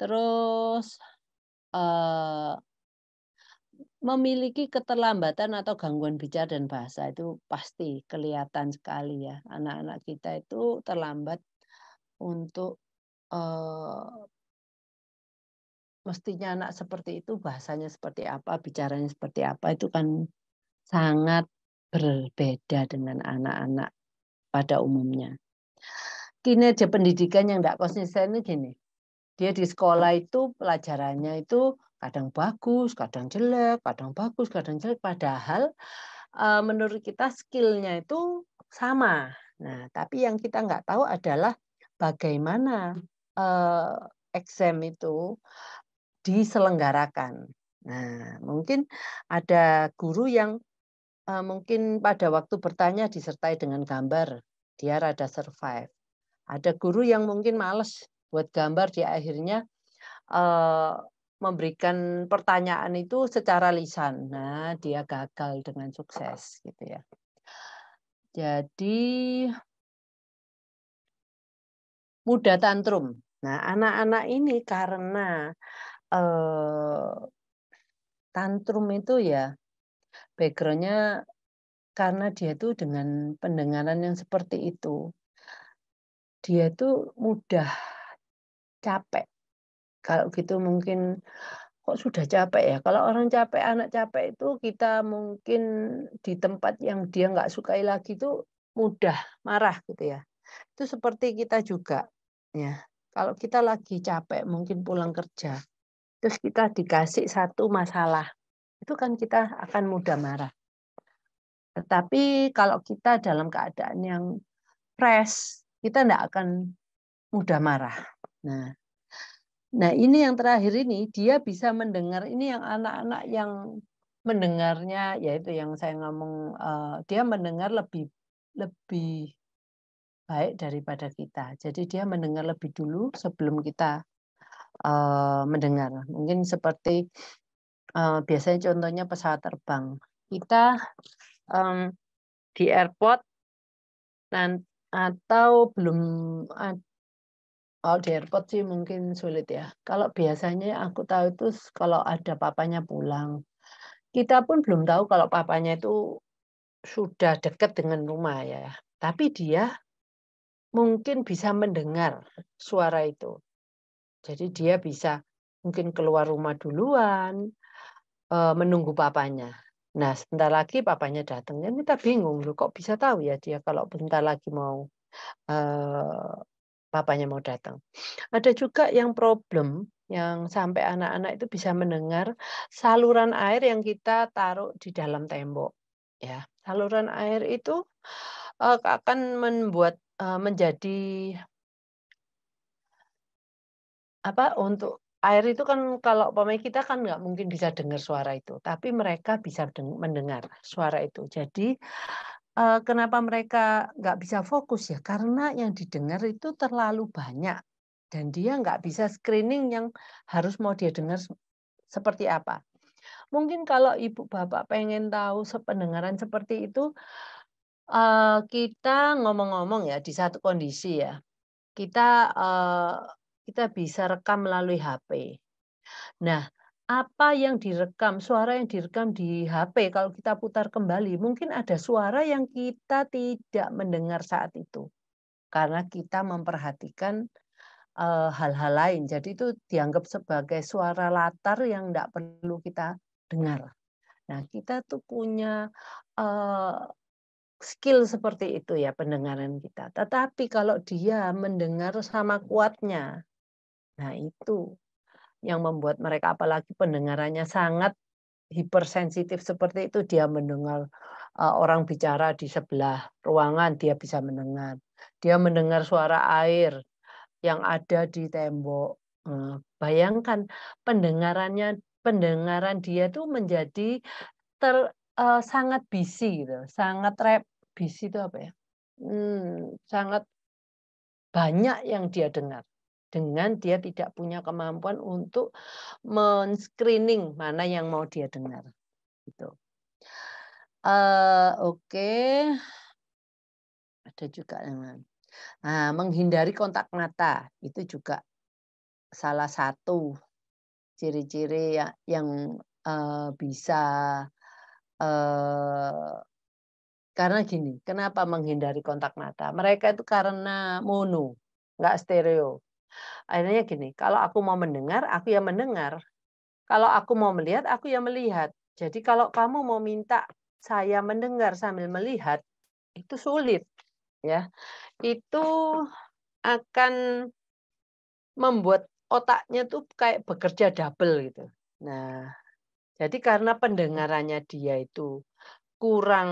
terus uh, memiliki keterlambatan atau gangguan bicara dan bahasa itu pasti kelihatan sekali ya anak-anak kita itu terlambat untuk uh, mestinya anak seperti itu bahasanya seperti apa bicaranya seperti apa itu kan sangat berbeda dengan anak-anak pada umumnya kinerja pendidikan yang tidak konsisten ini gini dia di sekolah itu pelajarannya itu kadang bagus, kadang jelek, kadang bagus, kadang jelek. Padahal eh, menurut kita skillnya itu sama. Nah, tapi yang kita nggak tahu adalah bagaimana uh, exam itu diselenggarakan. Nah, mungkin ada guru yang uh, mungkin pada waktu bertanya disertai dengan gambar, dia rada survive. Ada guru yang mungkin males buat gambar dia akhirnya uh, memberikan pertanyaan itu secara lisan. Nah, dia gagal dengan sukses gitu ya. Jadi mudah tantrum. Nah, anak-anak ini karena eh, tantrum itu ya backgroundnya karena dia tuh dengan pendengaran yang seperti itu dia tuh mudah capek. Kalau gitu mungkin kok sudah capek ya. Kalau orang capek, anak capek itu kita mungkin di tempat yang dia nggak sukai lagi itu mudah marah gitu ya. Itu seperti kita juga ya. Kalau kita lagi capek mungkin pulang kerja, terus kita dikasih satu masalah, itu kan kita akan mudah marah. Tetapi kalau kita dalam keadaan yang fresh, kita tidak akan mudah marah Nah, nah ini yang terakhir ini dia bisa mendengar ini yang anak-anak yang mendengarnya yaitu yang saya ngomong uh, dia mendengar lebih lebih baik daripada kita. Jadi dia mendengar lebih dulu sebelum kita uh, mendengar. Mungkin seperti uh, biasanya contohnya pesawat terbang. Kita um, di airport dan atau belum Oh, di airport sih mungkin sulit ya. Kalau biasanya aku tahu itu kalau ada papanya pulang. Kita pun belum tahu kalau papanya itu sudah dekat dengan rumah ya. Tapi dia mungkin bisa mendengar suara itu. Jadi dia bisa mungkin keluar rumah duluan, eh, menunggu papanya. Nah, sebentar lagi papanya datang. Ini kan kita bingung, loh, kok bisa tahu ya dia kalau bentar lagi mau eh, papanya mau datang. Ada juga yang problem yang sampai anak-anak itu bisa mendengar saluran air yang kita taruh di dalam tembok. Ya, saluran air itu eh, akan membuat eh, menjadi apa untuk air itu kan kalau pemain kita kan nggak mungkin bisa dengar suara itu, tapi mereka bisa mendengar suara itu. Jadi Eh, kenapa mereka nggak bisa fokus ya karena yang didengar itu terlalu banyak dan dia nggak bisa screening yang harus mau dia dengar seperti apa mungkin kalau ibu bapak pengen tahu sependengaran seperti itu eh, kita ngomong-ngomong ya di satu kondisi ya kita eh, kita bisa rekam melalui HP nah apa yang direkam, suara yang direkam di HP kalau kita putar kembali, mungkin ada suara yang kita tidak mendengar saat itu. Karena kita memperhatikan eh, hal-hal lain. Jadi itu dianggap sebagai suara latar yang tidak perlu kita dengar. Nah, kita tuh punya uh, skill seperti itu ya pendengaran kita. Tetapi kalau dia mendengar sama kuatnya, nah itu yang membuat mereka apalagi pendengarannya sangat hipersensitif seperti itu dia mendengar eh, orang bicara di sebelah ruangan dia bisa mendengar dia mendengar suara air yang ada di tembok eh, bayangkan pendengarannya pendengaran dia tuh menjadi ter uh, sangat busy gitu sangat rep busy itu apa ya hmm, sangat banyak yang dia dengar dengan dia tidak punya kemampuan untuk men-screening mana yang mau dia dengar. Gitu. Uh, Oke, okay. ada juga yang lain. Nah, menghindari kontak mata itu juga salah satu ciri-ciri ya, yang, yang uh, eh, bisa uh, karena gini, kenapa menghindari kontak mata? Mereka itu karena mono, nggak stereo. Akhirnya gini, kalau aku mau mendengar, aku yang mendengar. Kalau aku mau melihat, aku yang melihat. Jadi kalau kamu mau minta saya mendengar sambil melihat, itu sulit. ya Itu akan membuat otaknya tuh kayak bekerja double gitu. Nah, jadi karena pendengarannya dia itu kurang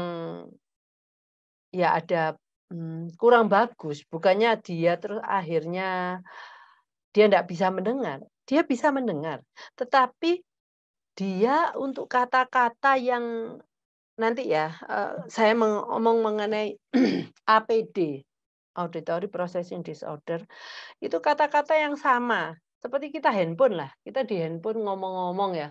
ya ada hmm, kurang bagus. Bukannya dia terus akhirnya dia tidak bisa mendengar. Dia bisa mendengar, tetapi dia untuk kata-kata yang nanti ya uh, saya mengomong mengenai APD auditory processing disorder itu kata-kata yang sama seperti kita handphone lah kita di handphone ngomong-ngomong ya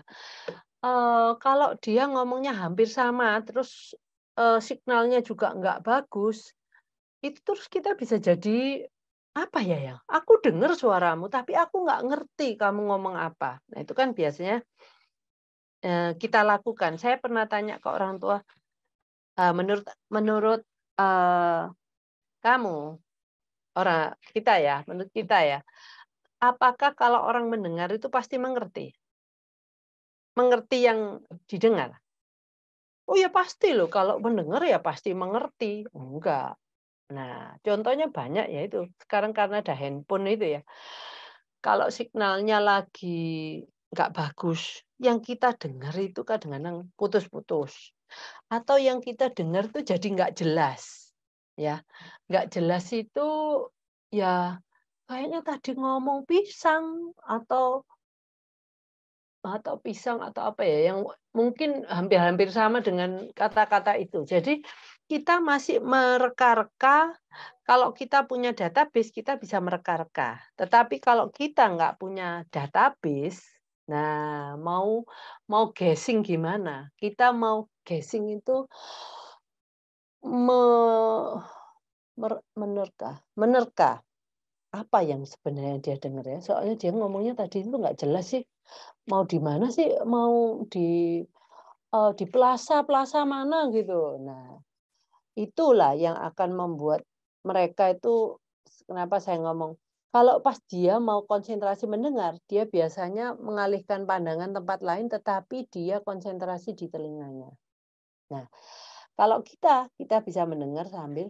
uh, kalau dia ngomongnya hampir sama terus uh, signalnya juga nggak bagus itu terus kita bisa jadi apa ya ya aku dengar suaramu tapi aku nggak ngerti kamu ngomong apa nah itu kan biasanya eh, kita lakukan saya pernah tanya ke orang tua eh, menurut menurut eh, kamu orang kita ya menurut kita ya apakah kalau orang mendengar itu pasti mengerti mengerti yang didengar oh ya pasti loh kalau mendengar ya pasti mengerti enggak Nah, contohnya banyak ya itu. Sekarang karena ada handphone itu ya. Kalau sinyalnya lagi nggak bagus, yang kita dengar itu kadang-kadang putus-putus. Atau yang kita dengar itu jadi nggak jelas. Ya, nggak jelas itu ya kayaknya tadi ngomong pisang atau atau pisang atau apa ya yang mungkin hampir-hampir sama dengan kata-kata itu. Jadi kita masih mereka-reka. Kalau kita punya database, kita bisa mereka-reka. Tetapi kalau kita nggak punya database, nah mau mau guessing gimana? Kita mau guessing itu me, mer, menerka, menerka apa yang sebenarnya dia dengar ya. Soalnya dia ngomongnya tadi itu nggak jelas sih. Mau di mana sih? Mau di uh, di plaza plaza mana gitu. Nah, Itulah yang akan membuat mereka itu kenapa saya ngomong kalau pas dia mau konsentrasi mendengar, dia biasanya mengalihkan pandangan tempat lain, tetapi dia konsentrasi di telinganya. Nah, kalau kita, kita bisa mendengar sambil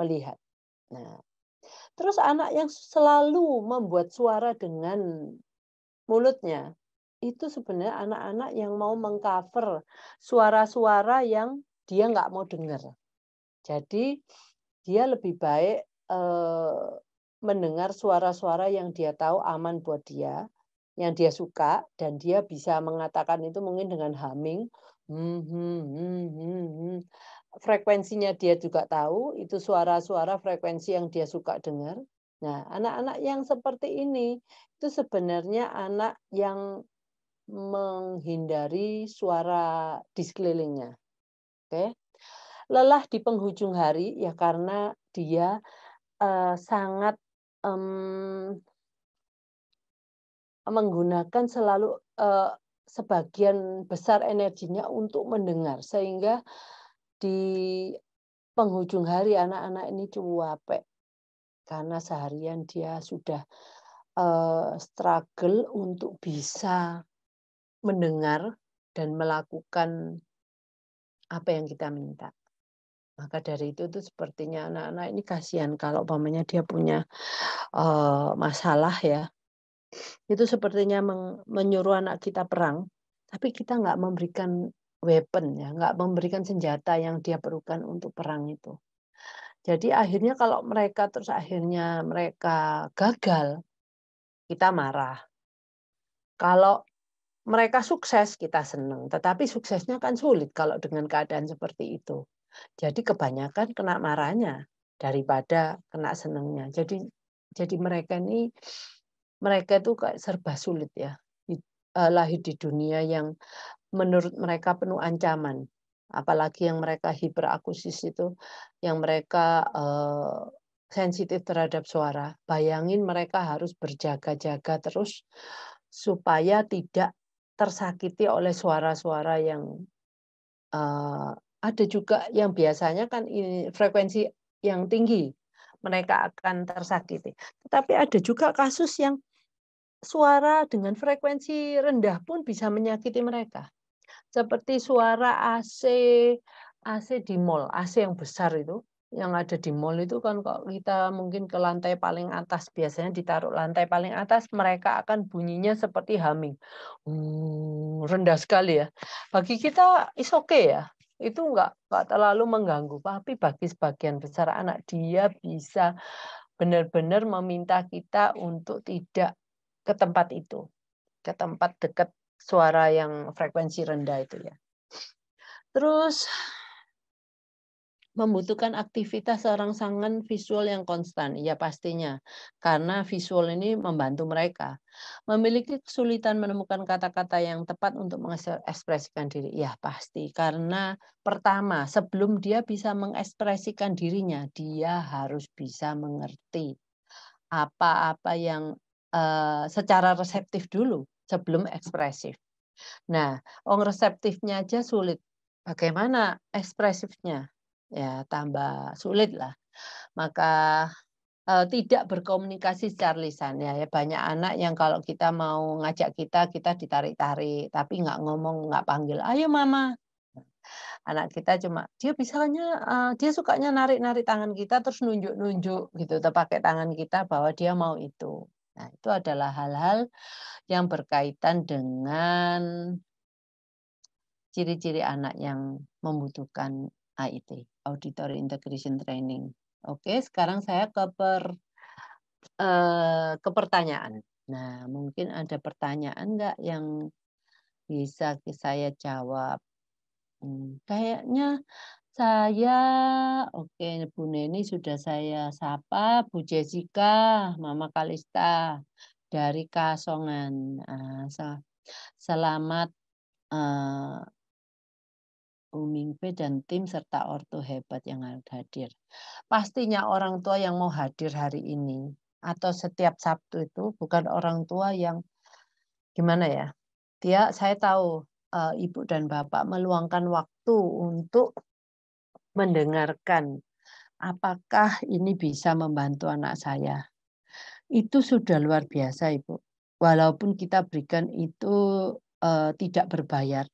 melihat. Nah, terus anak yang selalu membuat suara dengan mulutnya, itu sebenarnya anak-anak yang mau mengcover suara-suara yang dia nggak mau dengar. Jadi dia lebih baik eh, mendengar suara-suara yang dia tahu aman buat dia, yang dia suka dan dia bisa mengatakan itu mungkin dengan humming, hmm, hmm, hmm, frekuensinya dia juga tahu, itu suara-suara frekuensi yang dia suka dengar. Nah, anak-anak yang seperti ini itu sebenarnya anak yang menghindari suara di sekelilingnya. Oke. Okay? lelah di penghujung hari ya karena dia uh, sangat um, menggunakan selalu uh, sebagian besar energinya untuk mendengar sehingga di penghujung hari anak-anak ini cuapek karena seharian dia sudah uh, struggle untuk bisa mendengar dan melakukan apa yang kita minta. Maka dari itu tuh sepertinya anak-anak ini kasihan kalau umpamanya dia punya uh, masalah ya. Itu sepertinya menyuruh anak kita perang, tapi kita nggak memberikan weapon ya, nggak memberikan senjata yang dia perlukan untuk perang itu. Jadi akhirnya kalau mereka terus akhirnya mereka gagal, kita marah. Kalau mereka sukses kita senang, tetapi suksesnya kan sulit kalau dengan keadaan seperti itu. Jadi kebanyakan kena marahnya daripada kena senangnya. Jadi jadi mereka ini mereka itu kayak serba sulit ya. Eh, lahir di dunia yang menurut mereka penuh ancaman. Apalagi yang mereka hiperakusis itu, yang mereka uh, sensitif terhadap suara. Bayangin mereka harus berjaga-jaga terus supaya tidak tersakiti oleh suara-suara yang uh, ada juga yang biasanya kan ini frekuensi yang tinggi mereka akan tersakiti. Tetapi ada juga kasus yang suara dengan frekuensi rendah pun bisa menyakiti mereka. Seperti suara AC AC di mall, AC yang besar itu yang ada di mall itu kan kalau kita mungkin ke lantai paling atas biasanya ditaruh lantai paling atas mereka akan bunyinya seperti humming hmm, rendah sekali ya bagi kita is okay ya itu enggak enggak terlalu mengganggu tapi bagi sebagian besar anak dia bisa benar-benar meminta kita untuk tidak ke tempat itu ke tempat dekat suara yang frekuensi rendah itu ya terus membutuhkan aktivitas serangsangan visual yang konstan, ya pastinya, karena visual ini membantu mereka. Memiliki kesulitan menemukan kata-kata yang tepat untuk mengekspresikan diri, ya pasti, karena pertama, sebelum dia bisa mengekspresikan dirinya, dia harus bisa mengerti apa-apa yang uh, secara reseptif dulu sebelum ekspresif. Nah, orang oh, reseptifnya aja sulit. Bagaimana ekspresifnya? ya tambah sulit lah. Maka eh, tidak berkomunikasi secara lisan ya. ya. Banyak anak yang kalau kita mau ngajak kita, kita ditarik-tarik, tapi nggak ngomong, nggak panggil, ayo mama. Anak kita cuma dia misalnya eh, dia sukanya narik-narik tangan kita terus nunjuk-nunjuk gitu, pakai tangan kita bahwa dia mau itu. Nah, itu adalah hal-hal yang berkaitan dengan ciri-ciri anak yang membutuhkan AIT auditor integration training. Oke, sekarang saya ke per eh, ke pertanyaan. Nah, mungkin ada pertanyaan nggak yang bisa saya jawab? Hmm, kayaknya saya, oke Bu Neni sudah saya sapa, Bu Jessica, Mama Kalista dari Kasongan. Nah, selamat eh, Umingpe dan tim serta ortu hebat yang hadir. Pastinya orang tua yang mau hadir hari ini atau setiap Sabtu itu bukan orang tua yang gimana ya? Dia saya tahu eh, ibu dan bapak meluangkan waktu untuk mendengarkan apakah ini bisa membantu anak saya. Itu sudah luar biasa, Ibu. Walaupun kita berikan itu uh, tidak berbayar,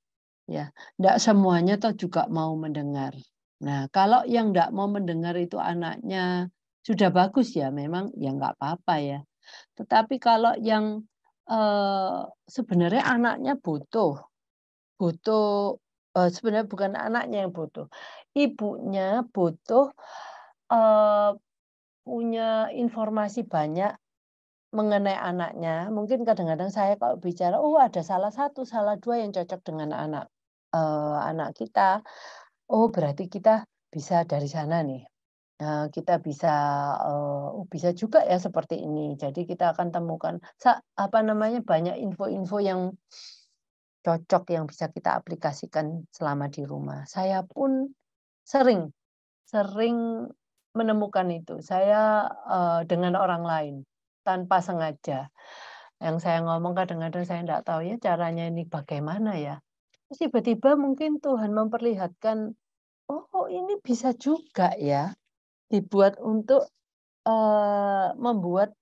Ya, tidak semuanya toh juga mau mendengar. Nah, kalau yang tidak mau mendengar itu anaknya sudah bagus ya, memang ya nggak apa-apa ya. Tetapi kalau yang eh, sebenarnya anaknya butuh, butuh eh, sebenarnya bukan anaknya yang butuh, ibunya butuh eh, punya informasi banyak mengenai anaknya, mungkin kadang-kadang saya kalau bicara, oh ada salah satu, salah dua yang cocok dengan anak uh, anak kita, oh berarti kita bisa dari sana nih. Uh, kita bisa uh, bisa juga ya seperti ini. Jadi kita akan temukan apa namanya banyak info-info yang cocok yang bisa kita aplikasikan selama di rumah. Saya pun sering sering menemukan itu. Saya uh, dengan orang lain tanpa sengaja. Yang saya ngomong kadang-kadang saya tidak tahu ya caranya ini bagaimana ya. Terus tiba-tiba mungkin Tuhan memperlihatkan, oh ini bisa juga ya dibuat untuk uh, membuat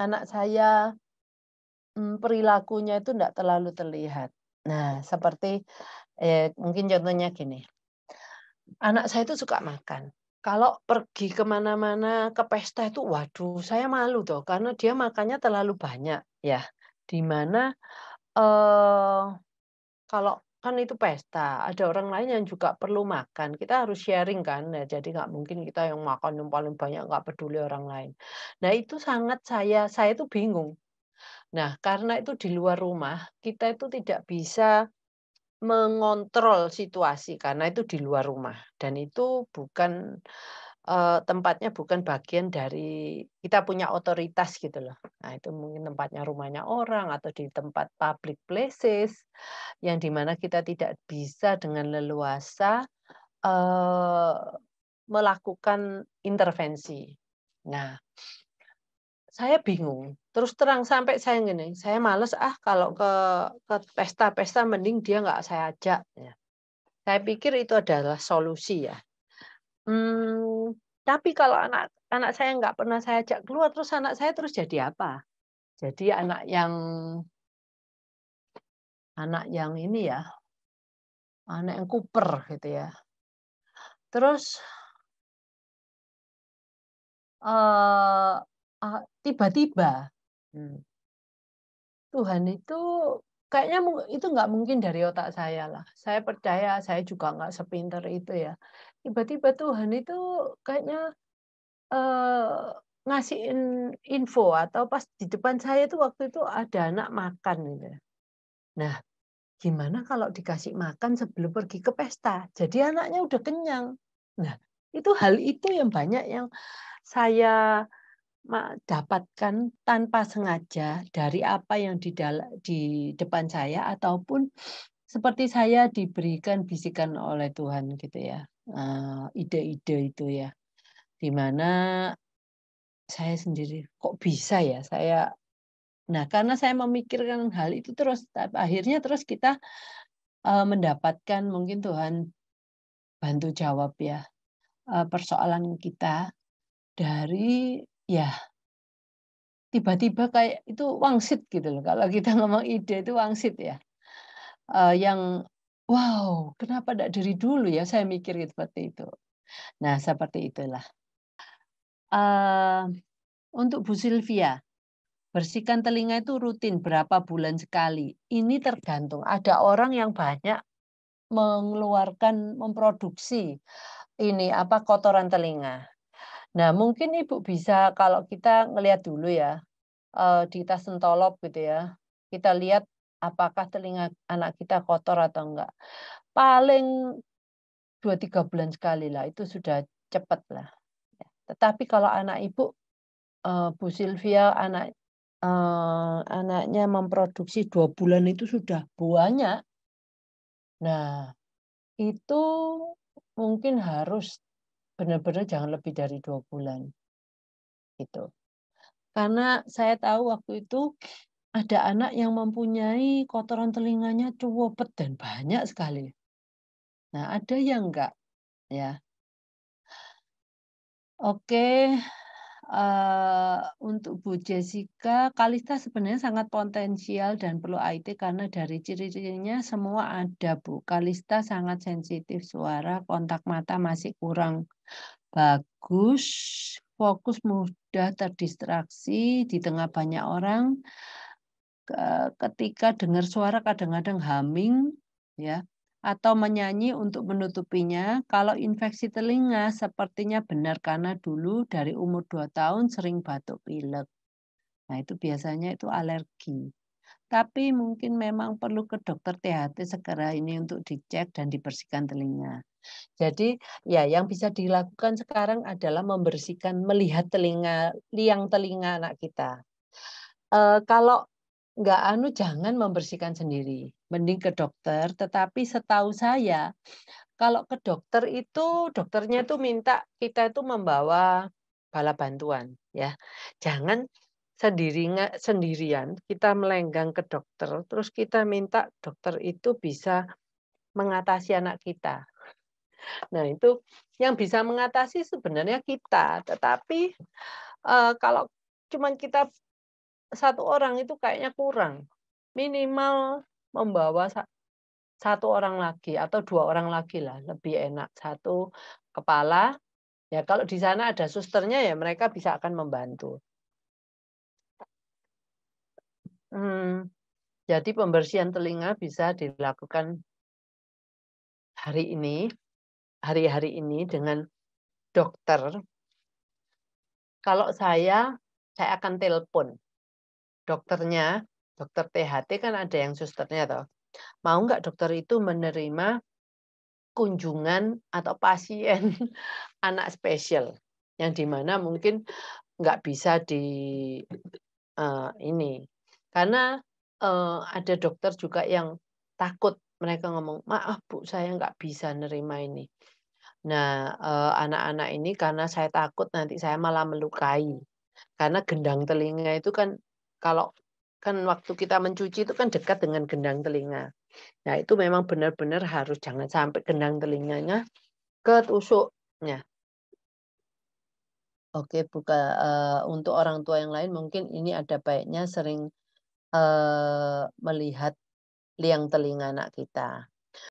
anak saya um, perilakunya itu tidak terlalu terlihat. Nah, seperti eh, mungkin contohnya gini. Anak saya itu suka makan. Kalau pergi kemana-mana ke pesta itu, waduh, saya malu tuh karena dia makannya terlalu banyak, ya. Dimana eh, kalau kan itu pesta, ada orang lain yang juga perlu makan. Kita harus sharing kan, nah, jadi nggak mungkin kita yang makan yang paling banyak nggak peduli orang lain. Nah itu sangat saya, saya itu bingung. Nah karena itu di luar rumah kita itu tidak bisa mengontrol situasi karena itu di luar rumah dan itu bukan uh, tempatnya bukan bagian dari kita punya otoritas gitu loh. Nah, itu mungkin tempatnya rumahnya orang atau di tempat public places yang dimana kita tidak bisa dengan leluasa eh, melakukan intervensi. Nah, saya bingung. Terus terang sampai saya gini, saya males ah kalau ke ke pesta-pesta mending dia nggak saya ajak. Ya. Saya pikir itu adalah solusi ya. Hmm, tapi kalau anak anak saya nggak pernah saya ajak keluar, terus anak saya terus jadi apa? Jadi anak yang anak yang ini ya, anak yang kuper gitu ya. Terus uh, uh, tiba-tiba hmm. Tuhan itu kayaknya itu nggak mungkin dari otak saya lah. Saya percaya saya juga nggak sepinter itu ya tiba-tiba Tuhan itu kayaknya eh, ngasih info atau pas di depan saya itu waktu itu ada anak makan gitu. Ya. Nah, gimana kalau dikasih makan sebelum pergi ke pesta? Jadi anaknya udah kenyang. Nah, itu hal itu yang banyak yang saya dapatkan tanpa sengaja dari apa yang di, di depan saya ataupun seperti saya diberikan bisikan oleh Tuhan gitu ya. Eh, ide-ide uh, itu ya. Dimana saya sendiri kok bisa ya saya nah karena saya memikirkan hal itu terus akhirnya terus kita uh, mendapatkan mungkin Tuhan bantu jawab ya uh, persoalan kita dari ya tiba-tiba kayak itu wangsit gitu loh kalau kita ngomong ide itu wangsit ya uh, yang wow, kenapa tidak dari dulu ya saya mikir seperti itu. Nah, seperti itulah. Uh, untuk Bu Sylvia, bersihkan telinga itu rutin berapa bulan sekali. Ini tergantung. Ada orang yang banyak mengeluarkan, memproduksi ini apa kotoran telinga. Nah, mungkin Ibu bisa kalau kita ngelihat dulu ya, uh, di tas sentolop gitu ya, kita lihat apakah telinga anak kita kotor atau enggak. Paling 2-3 bulan sekali lah, itu sudah cepat lah. Tetapi kalau anak ibu, eh, Bu Sylvia, anak eh, anaknya memproduksi dua bulan itu sudah banyak. Nah, itu mungkin harus benar-benar jangan lebih dari dua bulan. Gitu. Karena saya tahu waktu itu ada anak yang mempunyai kotoran telinganya cuwopet dan banyak sekali. Nah, ada yang enggak, ya. Oke, uh, untuk Bu Jessica, Kalista sebenarnya sangat potensial dan perlu IT karena dari ciri-cirinya semua ada, Bu. Kalista sangat sensitif suara, kontak mata masih kurang bagus, fokus mudah terdistraksi di tengah banyak orang ketika dengar suara kadang-kadang humming ya atau menyanyi untuk menutupinya kalau infeksi telinga sepertinya benar karena dulu dari umur 2 tahun sering batuk pilek. Nah, itu biasanya itu alergi. Tapi mungkin memang perlu ke dokter THT segera ini untuk dicek dan dibersihkan telinga. Jadi ya yang bisa dilakukan sekarang adalah membersihkan melihat telinga liang telinga anak kita. Uh, kalau nggak anu jangan membersihkan sendiri, mending ke dokter. Tetapi setahu saya kalau ke dokter itu dokternya tuh minta kita itu membawa bala bantuan ya. Jangan sendiri sendirian kita melenggang ke dokter terus kita minta dokter itu bisa mengatasi anak kita. Nah, itu yang bisa mengatasi sebenarnya kita, tetapi uh, kalau cuman kita satu orang itu kayaknya kurang. Minimal membawa satu orang lagi atau dua orang lagi lah lebih enak satu kepala ya kalau di sana ada susternya ya mereka bisa akan membantu hmm, jadi pembersihan telinga bisa dilakukan hari ini hari-hari ini dengan dokter kalau saya saya akan telepon dokternya, dokter THT kan ada yang susternya toh. Mau nggak dokter itu menerima kunjungan atau pasien anak spesial yang dimana mungkin nggak bisa di uh, ini karena uh, ada dokter juga yang takut mereka ngomong maaf bu saya nggak bisa nerima ini nah eh, anak-anak ini karena saya takut nanti saya malah melukai karena gendang telinga itu kan kalau kan waktu kita mencuci itu kan dekat dengan gendang telinga. Nah, itu memang benar-benar harus jangan sampai gendang telinganya ketusuknya. Oke, buka uh, eh, untuk orang tua yang lain mungkin ini ada baiknya sering uh, melihat liang telinga anak kita.